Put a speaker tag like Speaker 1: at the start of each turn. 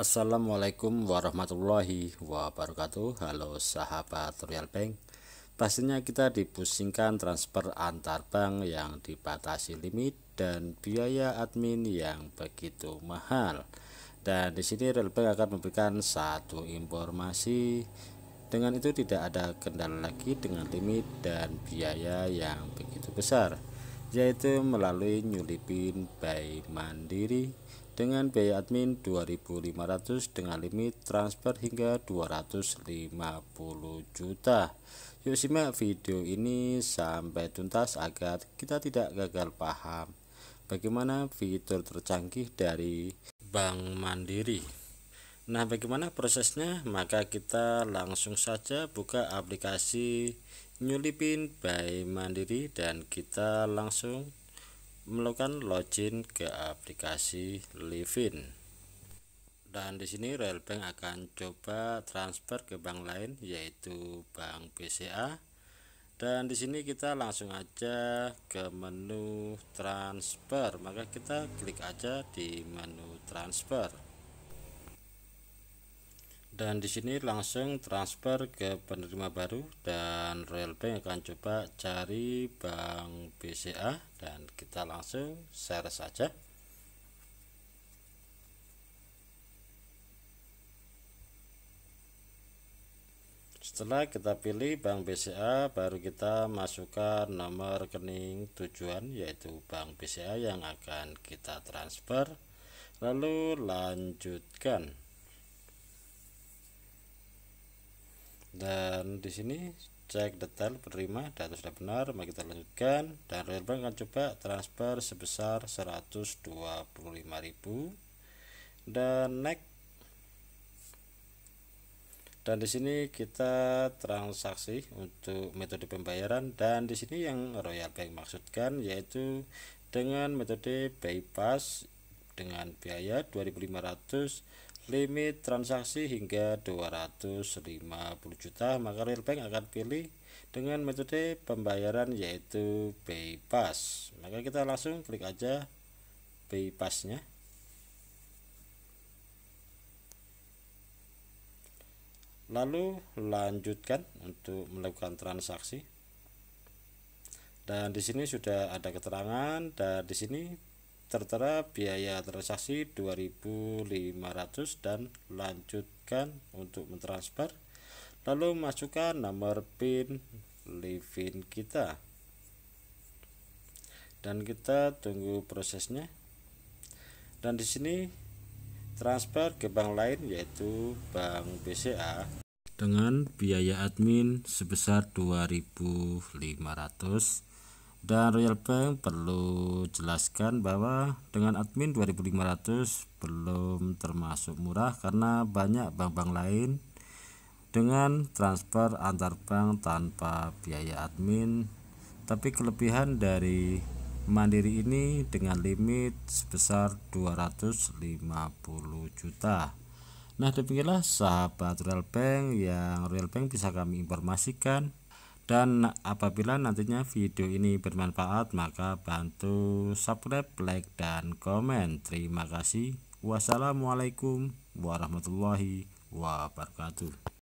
Speaker 1: Assalamualaikum warahmatullahi wabarakatuh Halo sahabat Royal Bank Pastinya kita dipusingkan transfer antar bank yang dibatasi limit dan biaya admin yang begitu mahal Dan di sini Royal Bank akan memberikan satu informasi Dengan itu tidak ada kendala lagi dengan limit dan biaya yang begitu besar yaitu melalui nyulipin by Mandiri dengan biaya admin 2.500 dengan limit transfer hingga 250 juta. Yuk simak video ini sampai tuntas agar kita tidak gagal paham bagaimana fitur tercanggih dari Bank Mandiri. Nah, bagaimana prosesnya? Maka kita langsung saja buka aplikasi New by Mandiri dan kita langsung melakukan login ke aplikasi Livin. Dan di sini Bank akan coba transfer ke bank lain yaitu Bank BCA. Dan di sini kita langsung aja ke menu transfer. Maka kita klik aja di menu transfer dan di sini langsung transfer ke penerima baru dan Royal Bank akan coba cari bank BCA dan kita langsung share saja setelah kita pilih bank BCA baru kita masukkan nomor rekening tujuan yaitu bank BCA yang akan kita transfer lalu lanjutkan dan di sini cek detail penerima data sudah benar mari kita lanjutkan dan Royal Bank akan coba transfer sebesar 125.000 dan next dan di sini kita transaksi untuk metode pembayaran dan di sini yang Royal Bank maksudkan yaitu dengan metode bypass dengan biaya 2500 limit transaksi hingga 250 juta maka real bank akan pilih dengan metode pembayaran yaitu bypass maka kita langsung klik aja bypassnya lalu lanjutkan untuk melakukan transaksi dan di sini sudah ada keterangan dan di sini tertera biaya transaksi 2500 dan lanjutkan untuk mentransfer lalu masukkan nomor PIN Livin kita dan kita tunggu prosesnya dan di sini transfer ke bank lain yaitu bank BCA dengan biaya admin sebesar 2500 dan Royal Bank perlu jelaskan bahwa dengan admin 2500 belum termasuk murah karena banyak bank-bank lain dengan transfer antar bank tanpa biaya admin tapi kelebihan dari Mandiri ini dengan limit sebesar 250 juta Nah demikianlah sahabat Royal Bank yang Royal Bank bisa kami informasikan dan apabila nantinya video ini bermanfaat maka bantu subscribe like dan komen terima kasih wassalamualaikum warahmatullahi wabarakatuh